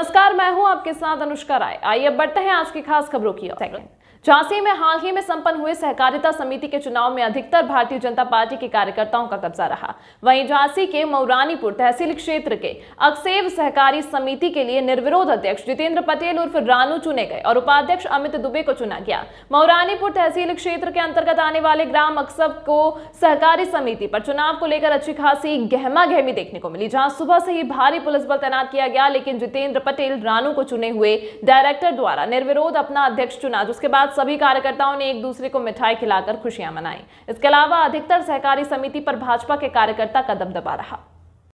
नमस्कार मैं हूं आपके साथ अनुष्का राय आइए बढ़ते हैं आज की खास खबरों की ओर झांसी में हाल ही में संपन्न हुए सहकारिता समिति के चुनाव में अधिकतर भारतीय जनता पार्टी के कार्यकर्ताओं का कब्जा रहा वहीं झांसी के मौरानीपुर तहसील क्षेत्र के अक्सेव सहकारी समिति के लिए निर्विरोध अध्यक्ष जितेंद्र पटेल उर्फ रानू चुने गए और उपाध्यक्ष अमित दुबे को चुना गया मौरानीपुर तहसील क्षेत्र के अंतर्गत आने वाले ग्राम अक्सब को सहकारी समिति पर चुनाव को लेकर अच्छी खासी गहमा देखने को मिली जहाँ सुबह से ही भारी पुलिस बल तैनात किया गया लेकिन जितेंद्र पटेल रानू को चुने हुए डायरेक्टर द्वारा निर्विरोध अपना अध्यक्ष चुना जिसके बाद सभी कार्यकर्ताओं ने एक दूसरे को मिठाई खिलाकर खुशियां मनाई इसके अलावा अधिकतर सहकारी समिति पर भाजपा के कार्यकर्ता का दबदबा रहा